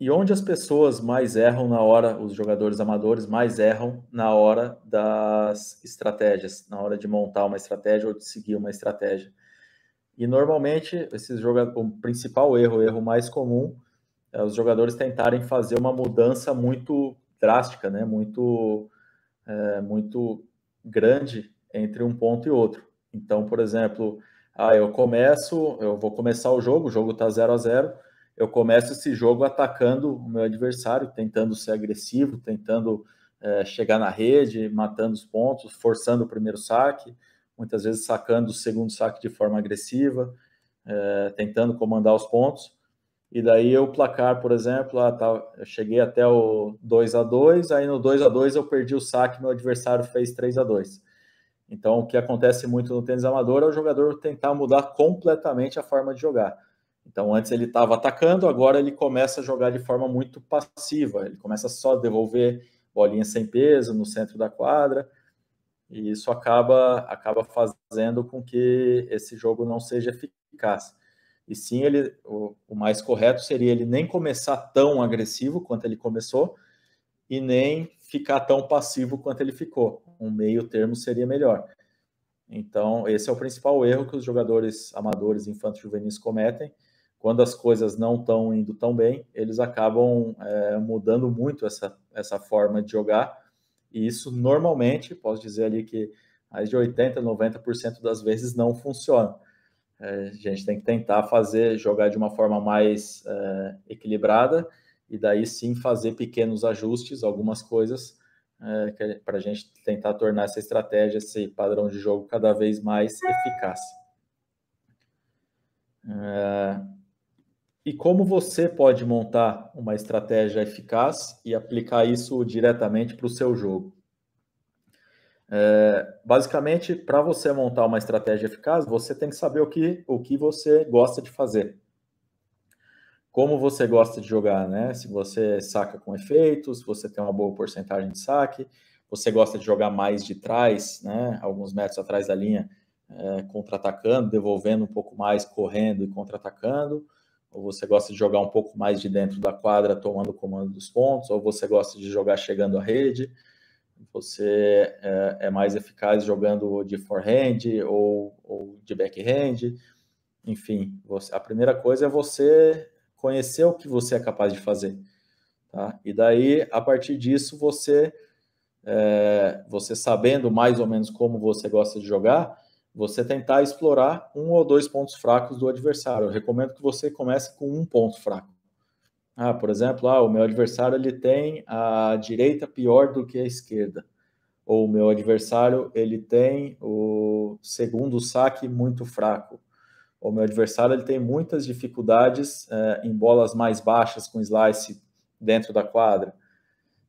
E onde as pessoas mais erram na hora, os jogadores amadores mais erram na hora das estratégias, na hora de montar uma estratégia ou de seguir uma estratégia. E normalmente, esses jogadores, o principal erro, o erro mais comum, é os jogadores tentarem fazer uma mudança muito drástica, né? muito, é, muito grande entre um ponto e outro. Então, por exemplo, ah, eu começo, eu vou começar o jogo, o jogo está 0 a 0 eu começo esse jogo atacando o meu adversário, tentando ser agressivo, tentando é, chegar na rede, matando os pontos, forçando o primeiro saque, muitas vezes sacando o segundo saque de forma agressiva, é, tentando comandar os pontos. E daí o placar, por exemplo, ah, tá, eu cheguei até o 2 a 2 aí no 2 a 2 eu perdi o saque, meu adversário fez 3 a 2 Então, o que acontece muito no tênis amador é o jogador tentar mudar completamente a forma de jogar. Então, antes ele estava atacando, agora ele começa a jogar de forma muito passiva. Ele começa só a devolver bolinhas sem peso no centro da quadra. E isso acaba, acaba fazendo com que esse jogo não seja eficaz. E sim, ele, o, o mais correto seria ele nem começar tão agressivo quanto ele começou e nem ficar tão passivo quanto ele ficou. Um meio termo seria melhor. Então, esse é o principal erro que os jogadores amadores infantos juvenis cometem, quando as coisas não estão indo tão bem, eles acabam é, mudando muito essa, essa forma de jogar. E isso normalmente, posso dizer ali que mais de 80%, 90% das vezes não funciona. É, a gente tem que tentar fazer, jogar de uma forma mais é, equilibrada e daí sim fazer pequenos ajustes, algumas coisas, para é, a gente tentar tornar essa estratégia, esse padrão de jogo cada vez mais eficaz. É, e como você pode montar uma estratégia eficaz e aplicar isso diretamente para o seu jogo. É, basicamente, para você montar uma estratégia eficaz, você tem que saber o que, o que você gosta de fazer. Como você gosta de jogar, né? Se você saca com efeitos, se você tem uma boa porcentagem de saque, você gosta de jogar mais de trás, né? Alguns metros atrás da linha, é, contra-atacando, devolvendo um pouco mais, correndo e contra-atacando ou você gosta de jogar um pouco mais de dentro da quadra, tomando o comando dos pontos, ou você gosta de jogar chegando à rede, você é, é mais eficaz jogando de forehand ou, ou de backhand, enfim, você, a primeira coisa é você conhecer o que você é capaz de fazer, tá? E daí, a partir disso, você é, você sabendo mais ou menos como você gosta de jogar, você tentar explorar um ou dois pontos fracos do adversário. Eu recomendo que você comece com um ponto fraco. Ah, por exemplo, ah, o meu adversário ele tem a direita pior do que a esquerda, ou o meu adversário ele tem o segundo saque muito fraco, ou o meu adversário ele tem muitas dificuldades eh, em bolas mais baixas com slice dentro da quadra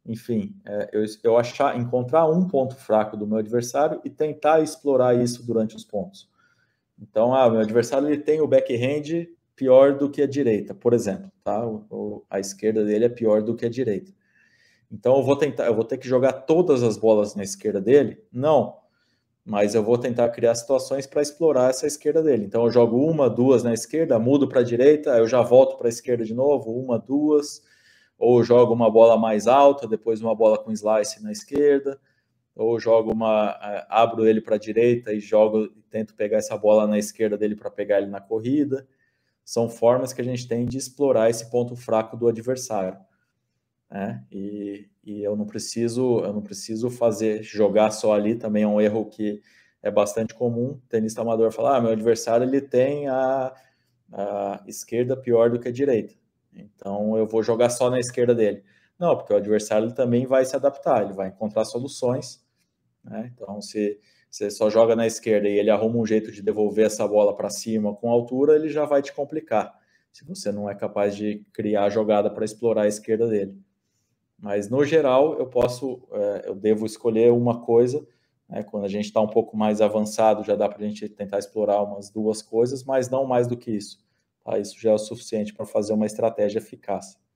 enfim, é, eu, eu achar, encontrar um ponto fraco do meu adversário e tentar explorar isso durante os pontos. Então, ah, meu adversário ele tem o backhand pior do que a direita, por exemplo, tá? O, o, a esquerda dele é pior do que a direita. Então, eu vou tentar, eu vou ter que jogar todas as bolas na esquerda dele? Não, mas eu vou tentar criar situações para explorar essa esquerda dele. Então, eu jogo uma, duas na esquerda, mudo para a direita, eu já volto para a esquerda de novo, uma, duas ou joga uma bola mais alta, depois uma bola com slice na esquerda, ou joga uma é, abro ele para a direita e jogo tento pegar essa bola na esquerda dele para pegar ele na corrida. São formas que a gente tem de explorar esse ponto fraco do adversário. Né? E, e eu não preciso eu não preciso fazer jogar só ali também é um erro que é bastante comum. tenista amador falar, ah, meu adversário ele tem a, a esquerda pior do que a direita. Então eu vou jogar só na esquerda dele. Não, porque o adversário também vai se adaptar, ele vai encontrar soluções. Né? Então, se você só joga na esquerda e ele arruma um jeito de devolver essa bola para cima com altura, ele já vai te complicar. Se você não é capaz de criar a jogada para explorar a esquerda dele. Mas no geral, eu posso, é, eu devo escolher uma coisa. Né? Quando a gente está um pouco mais avançado, já dá para a gente tentar explorar umas duas coisas, mas não mais do que isso ah, isso já é o suficiente para fazer uma estratégia eficaz.